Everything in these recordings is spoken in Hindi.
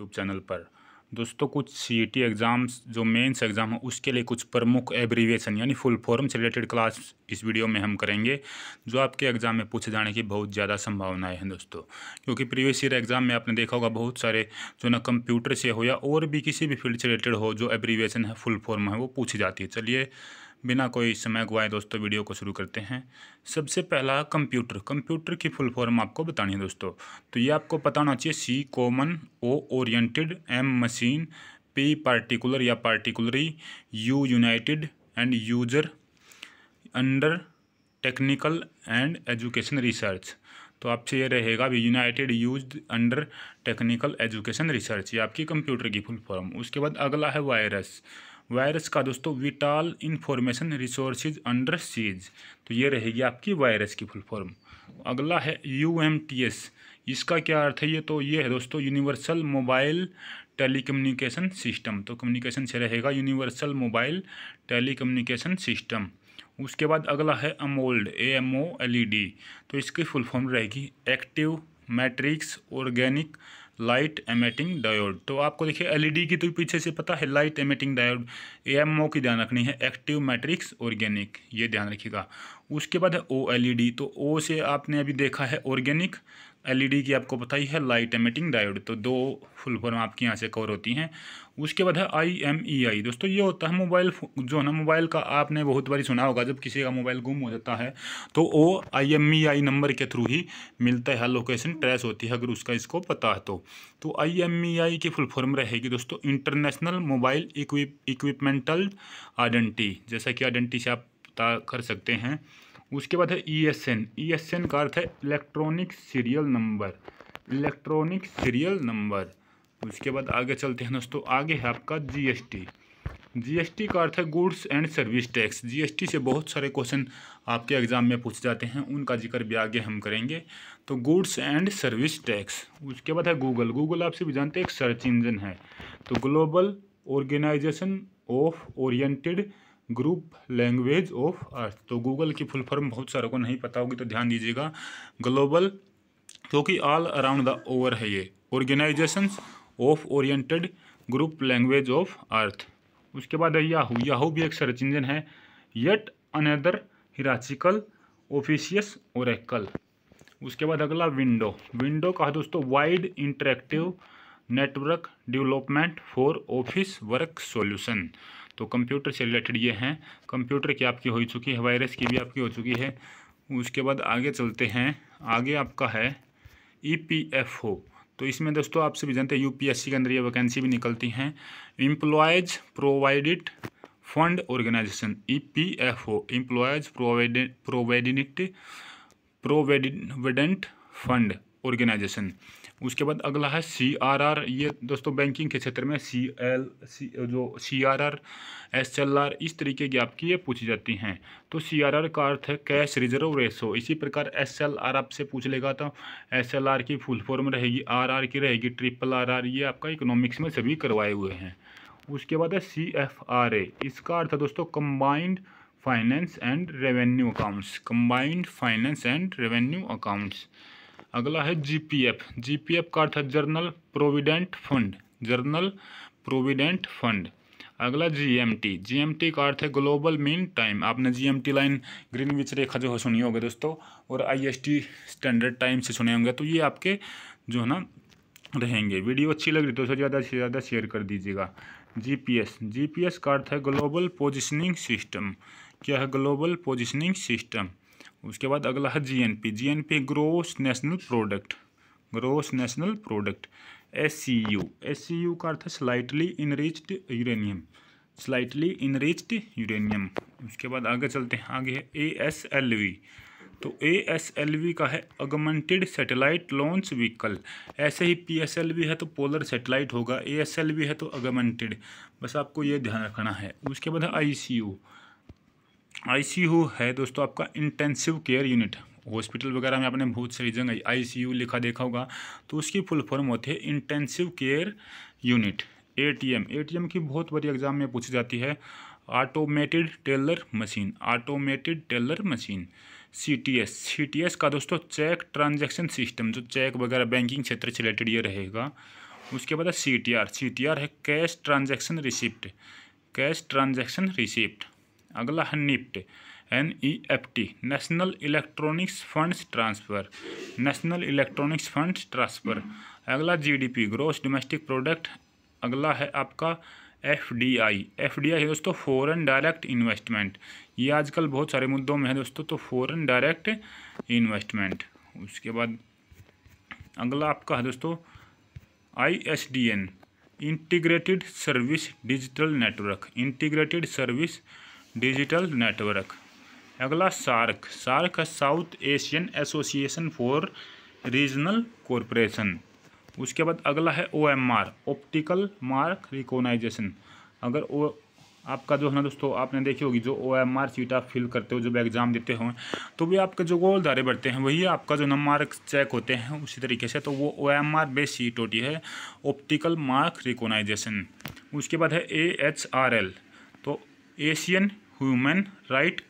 यूट्यूब चैनल पर दोस्तों कुछ सी टी एग्ज़ाम्स जो मेंस एग्ज़ाम है उसके लिए कुछ प्रमुख एब्रीवेशन यानी फुल फॉर्म से रिलेटेड क्लास इस वीडियो में हम करेंगे जो आपके एग्ज़ाम में पूछे जाने की बहुत ज़्यादा संभावनाएं हैं दोस्तों क्योंकि प्रीवियस ईयर एग्ज़ाम में आपने देखा होगा बहुत सारे जो ना कंप्यूटर से हो या और भी किसी भी फील्ड से रिलेटेड हो जो एब्रीवेशन है फुल फॉर्म है वो पूछी जाती है चलिए बिना कोई समय गुआए दोस्तों वीडियो को शुरू करते हैं सबसे पहला कंप्यूटर कंप्यूटर की फुल फॉर्म आपको बतानी है दोस्तों तो ये आपको पता होना चाहिए C common O oriented M machine P particular या particularly U united and user under technical and education research तो आपसे ये रहेगा भी united use under technical education research ये आपकी कंप्यूटर की फुल फॉर्म उसके बाद अगला है वायरस वायरस का दोस्तों vital information resource under seize तो ये रहेगी आपकी वायरस की फुल फॉर्म अगला है यू एम टी एस इसका क्या अर्थ है ये तो ये है दोस्तों यूनिवर्सल मोबाइल टेलीकम्युनिकेशन सिस्टम तो कम्युनिकेशन से रहेगा यूनिवर्सल मोबाइल टेलीकम्युनिकेशन सिस्टम उसके बाद अगला है AMOLED A M O L E D तो इसकी फुल फॉर्म रहेगी active matrix organic light emitting diode तो आपको देखिए एलईडी e की तो पीछे से पता है लाइट एमेटिंग डायोड एमओ की ध्यान रखनी है एक्टिव मैट्रिक्स ऑर्गेनिक ये ध्यान रखिएगा उसके बाद है ओ डी e तो ओ से आपने अभी देखा है ऑर्गेनिक एलईडी e की आपको पता ही है लाइट एमिटिंग डायोड तो दो फुल फॉर्म आपकी यहाँ से कवर होती हैं उसके बाद है आई एम ई आई दोस्तों ये होता है मोबाइल जो ना मोबाइल का आपने बहुत बारी सुना होगा जब किसी का मोबाइल गुम हो जाता है तो O I M E I number के थ्रू ही मिलता है लोकेशन ट्रेस होती है अगर उसका इसको पता है तो तो आई एम ई आई की फुल फॉर्म रहेगी दोस्तों इंटरनेशनल मोबाइल इक्विपमेंटल आइडेंटिटी जैसा कि आइडेंटिटी से आप पता कर सकते हैं उसके बाद है E S N E S N का अर्थ है electronic serial number electronic serial number उसके बाद आगे चलते हैं दोस्तों आगे है आपका जीएसटी जीएसटी का अर्थ है goods and service tax GST से बहुत सारे क्वेश्चन आपके एग्ज़ाम में पूछे जाते हैं उनका जिक्र भी आगे हम करेंगे तो गुड्स एंड सर्विस टैक्स उसके बाद है गूगल गूगल आप सभी जानते हैं एक सर्च इंजन है तो global organisation of oriented group language of earth तो गूगल की फुल फॉर्म बहुत सारों को नहीं पता होगी तो ध्यान दीजिएगा ग्लोबल क्योंकि ऑल अराउंड द ओवर है ये organisation of oriented group language of earth उसके बाद है याहू याहू भी एक सर्च इंजन है yet another hierarchical officious oracle उसके बाद अगला विंडो विंडो का दोस्तों wide interactive network development for office work solution तो कंप्यूटर से रिलेटेड ये हैं कंप्यूटर की आपकी हो चुकी है वायरस की भी आपकी हो चुकी है उसके बाद आगे चलते हैं आगे आपका है ई पी एफ ओ तो इसमें दोस्तों आप सभी जानते हैं यू के अंदर ये वैकेंसी भी निकलती हैं employees provided fund organisation E P F O employees provided provided provident fund organisation उसके बाद अगला है सी आर आर ये दोस्तों बैंकिंग के क्षेत्र में सी एल सी जो C R R S L R इस तरीके की आपकी ये पूछी जाती हैं तो सी आर आर का अर्थ है कैश रिजर्व रेशो इसी प्रकार एस एल आर आपसे पूछ लेगा तो एस एल आर की फुल फॉर्म रहेगी आर आर की रहेगी ट्रिपल आर आर ये आपका इकोनॉमिक्स में सभी करवाए हुए हैं उसके बाद है सी एफ आर ए इसका अर्थ है दोस्तों combined finance and revenue accounts combined finance and revenue accounts अगला है जीपीएफ जीपीएफ का अर्थ है general provident fund general provident fund अगला जीएमटी जीएमटी का अर्थ है ग्लोबल मीन टाइम आपने जीएमटी लाइन ग्रीन विच रेखा जो है सुनी होगी दोस्तों और आईएसटी स्टैंडर्ड टाइम से सुने होंगे तो ये आपके जो है ना रहेंगे वीडियो अच्छी लग रही तो उसे ज़्यादा से ज़्यादा शेयर कर दीजिएगा जीपीएस जीपीएस का अर्थ है ग्लोबल पोजिशनिंग सिस्टम क्या है ग्लोबल पोजिशनिंग सिस्टम उसके बाद अगला है GNP GNP gross national product gross national product SCU SCU का अर्थ है slightly enriched uranium slightly enriched uranium उसके बाद आगे चलते हैं आगे है ए एस एल वी तो ए एस एल वी का है अगमेंटेड सेटेलाइट लॉन्च व्हीकल ऐसे ही पी एस एल वी है तो पोलर सेटेलाइट होगा ए एस एल वी है तो अगमेंटेड बस आपको ये ध्यान रखना है उसके बाद है आई सी यू आईसीयू है दोस्तों आपका इंटेंसिव केयर यूनिट हॉस्पिटल वगैरह में आपने बहुत सारी जगह आईसीयू लिखा देखा होगा तो उसकी फुल फॉर्म होती है intensive care unit ATM ATM की बहुत बड़ी एग्जाम में पूछी जाती है automated teller machine automated teller machine C T S C T S का दोस्तों चेक ट्रांजेक्शन सिस्टम जो चेक वगैरह बैंकिंग क्षेत्र से रिलेटेड ये रहेगा उसके बाद C T R C T R है cash transaction receipt cash transaction receipt अगला है NEFT N E F T national electronics funds transfer national electronics funds transfer अगला जीडीपी ग्रोस डोमेस्टिक प्रोडक्ट अगला है आपका F D I F D I है दोस्तों फ़ॉरन डायरेक्ट इन्वेस्टमेंट ये आजकल बहुत सारे मुद्दों में है दोस्तों तो फ़ॉरन डायरेक्ट इन्वेस्टमेंट उसके बाद अगला आपका है दोस्तों I S D N integrated service digital network integrated service digital network अगला सार्क सार्क है South Asian association for regional corporation उसके बाद अगला है O M R optical mark recognition अगर ओ आपका जो है ना दोस्तों आपने देखी होगी जो ओ एम आर सीट आप फिल करते हो जब एग्ज़ाम देते हो तो भी आपके जो गोल धारे बढ़ते हैं वही आपका जो नम मार्क चेक होते हैं उसी तरीके से तो वो O M R based sheet होती है ऑप्टिकल मार्क रिकोनाइजेशन उसके बाद है ए एच आर एल तो एशियन ह्यूमन राइट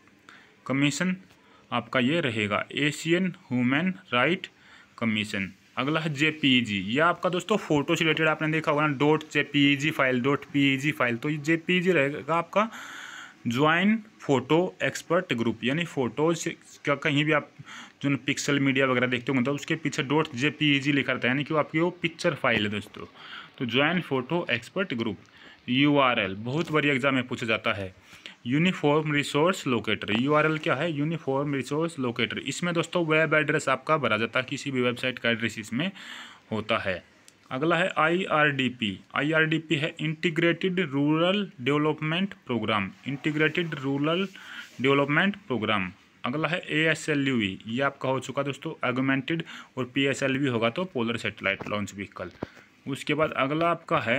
कमीशन आपका ये रहेगा एशियन ह्यूमन राइट कमीशन अगला है जी e यह आपका दोस्तों फोटो से रिलेटेड आपने देखा होगा ना dot G file dot G file तो ये जी e रहेगा आपका ज्वाइन फोटो एक्सपर्ट ग्रुप यानी फोटोज का कहीं भी आप जो पिक्सल मीडिया वगैरह देखते होंगे तो उसके पीछे डॉट जे पी लिखा रहता है यानी कि वो आपकी वो पिक्चर फाइल है दोस्तों तो ज्वाइन फोटो एक्सपर्ट ग्रुप यू बहुत बड़ी एग्जाम में पूछा जाता है यूनिफॉर्म रिसोर्स लोकेटर यू क्या है यूनिफॉर्म रिसोर्स लोकेटर इसमें दोस्तों वेब एड्रेस आपका भरा जाता है किसी भी वेबसाइट का एड्रेस इसमें होता है अगला है डी पी है integrated rural development programme integrated rural development programme अगला है ए एस एल यू ये आपका हो चुका दोस्तों एगोमेंटेड और पी एस एल वी होगा तो पोलर सेटेलाइट लॉन्च व्हीकल उसके बाद अगला आपका है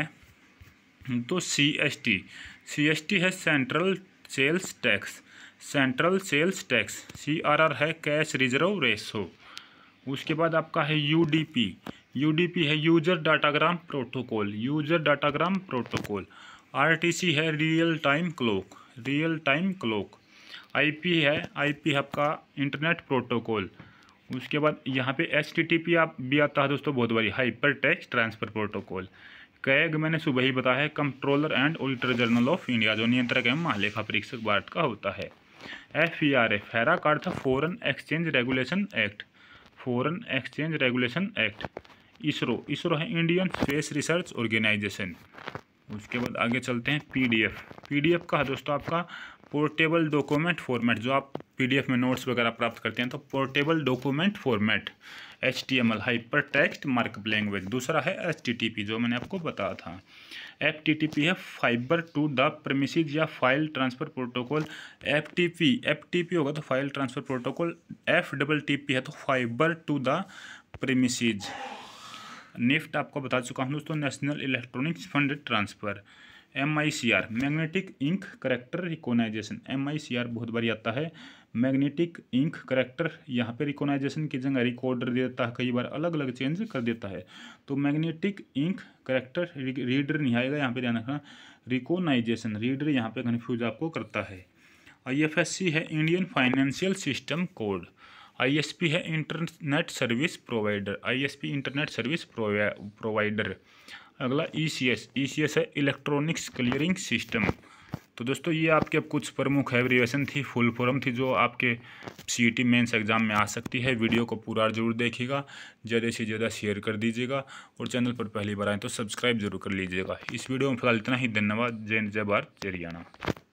तो C S T C S T है central sales tax central sales tax C R R है कैश रिजर्व रेशो उसके बाद आपका है U D P U D P है user datagram protocol user datagram protocol R T C है real time clock real time clock I P है आई पी है आपका इंटरनेट प्रोटोकॉल उसके बाद यहाँ पे एस टी टी पी आप भी आता है दोस्तों बहुत बड़ी hyper text transfer protocol CAG मैंने सुबह ही बताया है controller and auditor general of India जो नियंत्रक एवं महालेखा परीक्षक भारत का होता है एफ ई आर ए हैरा कार्ड था foreign exchange regulation act foreign exchange regulation act ISRO ISRO है इंडियन स्पेस रिसर्च ऑर्गेनाइजेशन उसके बाद आगे चलते हैं पीडीएफ पीडीएफ का है दोस्तों आपका पोर्टेबल डॉक्यूमेंट फॉर्मेट जो आप पीडीएफ में नोट्स वगैरह प्राप्त करते हैं तो portable document format H T M L hyper text markup language दूसरा है एच टी टी पी जो मैंने आपको बताया था एफ टी टी पी है फाइबर टू द प्रमिसिज या file transfer protocol F T P F T P होगा तो file transfer protocol F double T P है तो fibre to the premises NEFT आपको बता चुका हूँ दोस्तों national electronics fund transfer M I C R magnetic ink character recognition M I C R बहुत बढ़िया आता है मैग्नेटिक इंक करेक्टर यहाँ पे रिकोनाइजेशन की जगह रिकॉर्डर दे देता है कई बार अलग अलग चेंज कर देता है तो मैग्नेटिक इंक करेक्टर रीडर नहीं आएगा यहाँ पे ध्यान रखना रिकोनाइजेशन रीडर यहाँ पे कन्फ्यूज आपको करता है आई एफ एस सी है Indian financial system code P है internet service provider P internet service provider अगला E C S E C S है इलेक्ट्रॉनिक्स क्लियरिंग सिस्टम तो दोस्तों ये आपके अब कुछ प्रमुख एवरीवेशन थी फुल फॉर्म थी जो आपके सी टी मेन्स एग्जाम में आ सकती है वीडियो को पूरा जरूर देखिएगा ज़्यादा से ज़्यादा शेयर कर दीजिएगा और चैनल पर पहली बार आए तो सब्सक्राइब जरूर कर लीजिएगा इस वीडियो में फिलहाल इतना ही धन्यवाद जय जय भारत जय हरियाणा